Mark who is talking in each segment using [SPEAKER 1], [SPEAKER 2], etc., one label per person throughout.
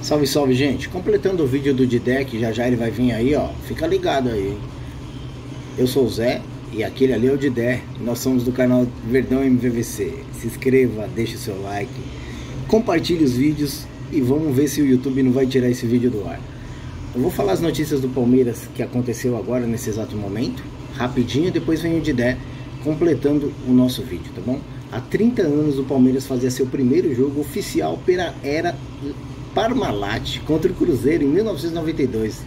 [SPEAKER 1] Salve, salve, gente. Completando o vídeo do Didec, já já ele vai vir aí, ó. Fica ligado aí. Eu sou o Zé e aquele ali é o Didé. Nós somos do canal Verdão MVVC. Se inscreva, deixe o seu like, compartilhe os vídeos e vamos ver se o YouTube não vai tirar esse vídeo do ar. Eu vou falar as notícias do Palmeiras que aconteceu agora nesse exato momento, rapidinho, depois vem o Didé completando o nosso vídeo, tá bom? Há 30 anos o Palmeiras fazia seu primeiro jogo oficial pela era Parmalat contra o Cruzeiro em 1992.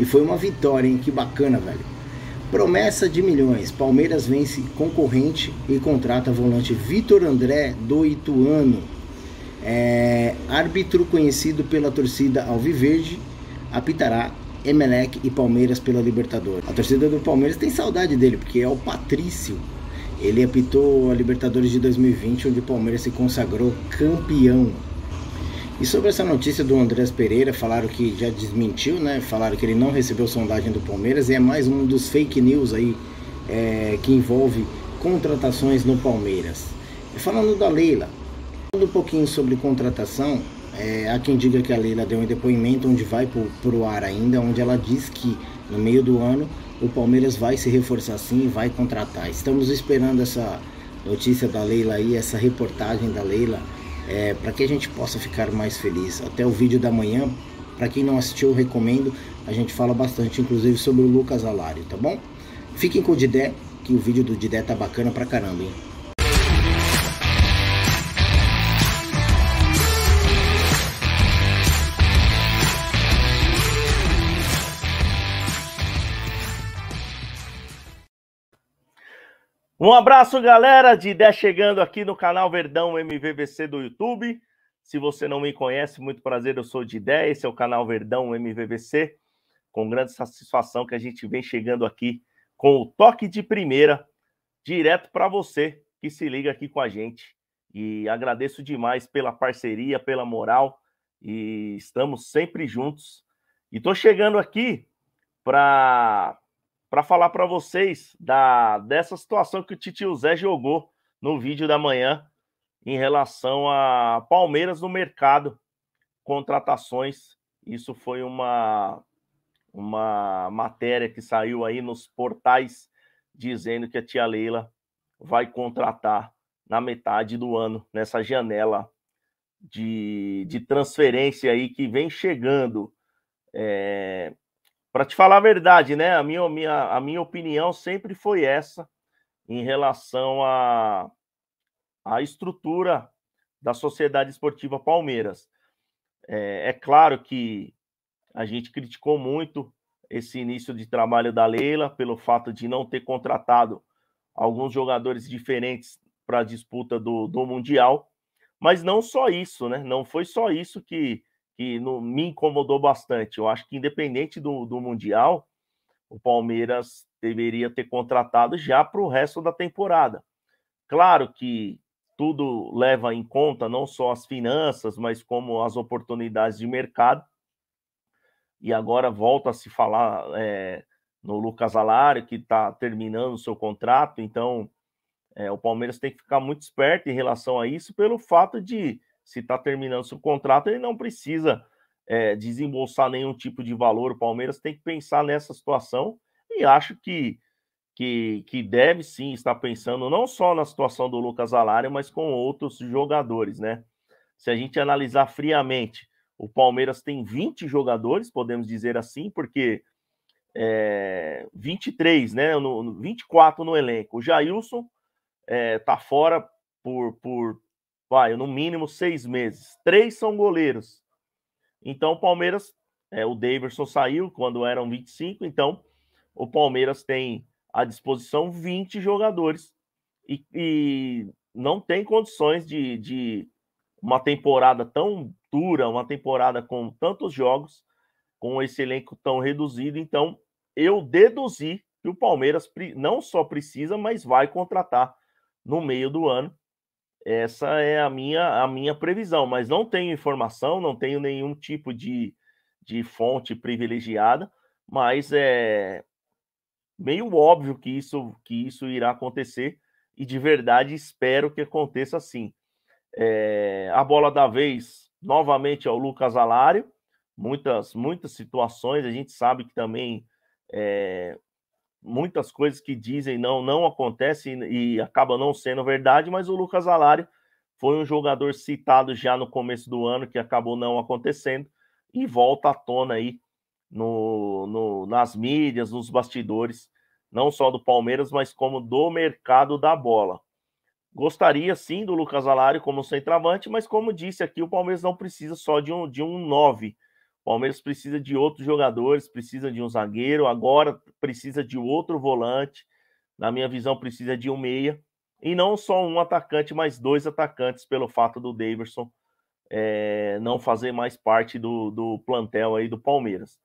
[SPEAKER 1] E foi uma vitória, hein? Que bacana, velho. Promessa de milhões. Palmeiras vence concorrente e contrata volante Vitor André do Ituano. É, árbitro conhecido pela torcida Alviverde apitará Emelec e Palmeiras pela Libertadores. A torcida do Palmeiras tem saudade dele, porque é o Patrício. Ele apitou a Libertadores de 2020, onde o Palmeiras se consagrou campeão. E sobre essa notícia do Andrés Pereira, falaram que já desmentiu, né? Falaram que ele não recebeu sondagem do Palmeiras e é mais um dos fake news aí é, que envolve contratações no Palmeiras. E falando da Leila, falando um pouquinho sobre contratação, é, há quem diga que a Leila deu um depoimento onde vai pro ar ainda, onde ela diz que no meio do ano o Palmeiras vai se reforçar sim e vai contratar. Estamos esperando essa notícia da Leila aí, essa reportagem da Leila é, para que a gente possa ficar mais feliz. Até o vídeo da manhã, para quem não assistiu, eu recomendo. A gente fala bastante, inclusive, sobre o Lucas Alário, tá bom? Fiquem com o Didé, que o vídeo do Didé tá bacana pra caramba, hein?
[SPEAKER 2] Um abraço, galera de Dé chegando aqui no canal Verdão MVVC do YouTube. Se você não me conhece, muito prazer, eu sou de Dé, esse é o canal Verdão MVVC. Com grande satisfação que a gente vem chegando aqui com o toque de primeira, direto para você que se liga aqui com a gente. E agradeço demais pela parceria, pela moral e estamos sempre juntos. E tô chegando aqui para para falar para vocês da dessa situação que o Titio Zé jogou no vídeo da manhã em relação a Palmeiras no mercado, contratações. Isso foi uma uma matéria que saiu aí nos portais dizendo que a tia Leila vai contratar na metade do ano, nessa janela de, de transferência aí que vem chegando. É, para te falar a verdade, né? A minha, minha, a minha opinião sempre foi essa em relação à a, a estrutura da Sociedade Esportiva Palmeiras. É, é claro que a gente criticou muito esse início de trabalho da Leila pelo fato de não ter contratado alguns jogadores diferentes para a disputa do, do Mundial. Mas não só isso, né? Não foi só isso que que no, me incomodou bastante. Eu acho que, independente do, do Mundial, o Palmeiras deveria ter contratado já para o resto da temporada. Claro que tudo leva em conta não só as finanças, mas como as oportunidades de mercado. E agora volta a se falar é, no Lucas Alário, que está terminando o seu contrato, então é, o Palmeiras tem que ficar muito esperto em relação a isso, pelo fato de se está terminando seu contrato, ele não precisa é, desembolsar nenhum tipo de valor. O Palmeiras tem que pensar nessa situação e acho que, que, que deve sim estar pensando não só na situação do Lucas Alário, mas com outros jogadores, né? Se a gente analisar friamente, o Palmeiras tem 20 jogadores, podemos dizer assim, porque é, eh, 23, né? No, 24 no elenco. O Jailson é, tá fora por, por, vai, no mínimo seis meses. Três são goleiros. Então o Palmeiras, é, o Davidson saiu quando eram 25, então o Palmeiras tem à disposição 20 jogadores e, e não tem condições de, de uma temporada tão dura, uma temporada com tantos jogos, com esse elenco tão reduzido. Então eu deduzi que o Palmeiras não só precisa, mas vai contratar no meio do ano essa é a minha, a minha previsão, mas não tenho informação, não tenho nenhum tipo de, de fonte privilegiada, mas é meio óbvio que isso, que isso irá acontecer e de verdade espero que aconteça assim. É, a bola da vez, novamente, é o Lucas Alário. Muitas, muitas situações, a gente sabe que também é, muitas coisas que dizem não, não acontecem e, acaba não sendo verdade, mas o Lucas Alário foi um jogador citado já no começo do ano que acabou não acontecendo e volta à tona aí no, no, nas mídias, nos bastidores, não só do Palmeiras, mas como do mercado da bola. Gostaria sim do Lucas Alário como centroavante, mas como disse aqui, o Palmeiras não precisa só de um, de um 9. O Palmeiras precisa de outros jogadores, precisa de um zagueiro, agora precisa de outro volante. Na minha visão, precisa de um meia. E não só um atacante, mas dois atacantes, pelo fato do Davidson é, não fazer mais parte do, do plantel aí do Palmeiras.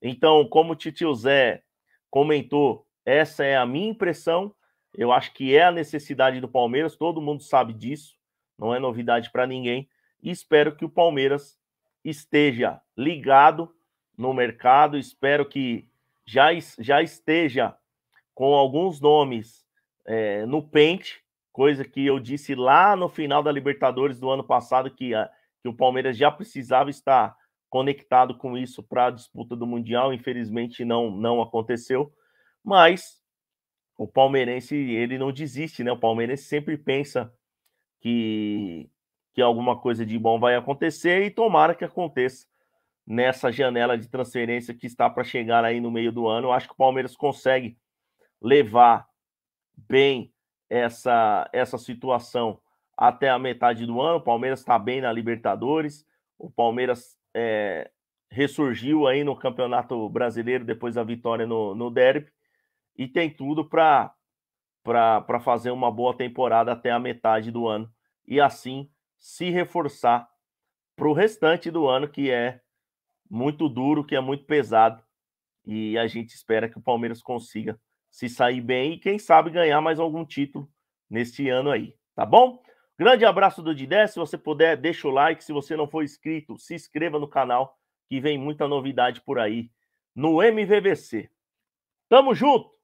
[SPEAKER 2] Então, como o Titio Zé comentou, essa é a minha impressão. Eu acho que é a necessidade do Palmeiras, todo mundo sabe disso, não é novidade para ninguém. E espero que o Palmeiras esteja ligado no mercado. Espero que já, já esteja com alguns nomes é, no pente, coisa que eu disse lá no final da Libertadores do ano passado que, a, que o Palmeiras já precisava estar conectado com isso para a disputa do Mundial. Infelizmente não, não aconteceu, mas o palmeirense ele não desiste, né? O palmeirense sempre pensa que que alguma coisa de bom vai acontecer e tomara que aconteça nessa janela de transferência que está para chegar aí no meio do ano. Eu acho que o Palmeiras consegue levar bem essa, essa situação até a metade do ano. O Palmeiras está bem na Libertadores, o Palmeiras é, ressurgiu aí no Campeonato Brasileiro depois da vitória no, no Derby e tem tudo para fazer uma boa temporada até a metade do ano e assim se reforçar para o restante do ano, que é muito duro, que é muito pesado. E a gente espera que o Palmeiras consiga se sair bem e, quem sabe, ganhar mais algum título neste ano aí, tá bom? Grande abraço do Didé. Se você puder, deixa o like. Se você não for inscrito, se inscreva no canal, que vem muita novidade por aí no MVVC. Tamo junto!